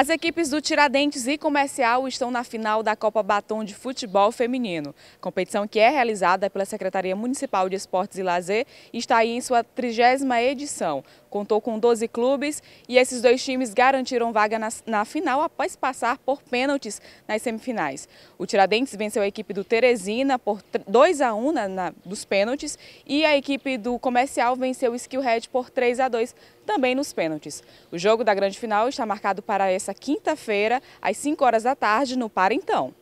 As equipes do Tiradentes e Comercial estão na final da Copa Batom de Futebol Feminino, competição que é realizada pela Secretaria Municipal de Esportes e Lazer e está aí em sua trigésima edição. Contou com 12 clubes e esses dois times garantiram vaga na, na final após passar por pênaltis nas semifinais. O Tiradentes venceu a equipe do Teresina por 2 a 1 na, na, dos pênaltis e a equipe do Comercial venceu o Skillhead por 3 a 2 também nos pênaltis. O jogo da grande final está marcado para essa nessa quinta-feira, às 5 horas da tarde, no Para Então.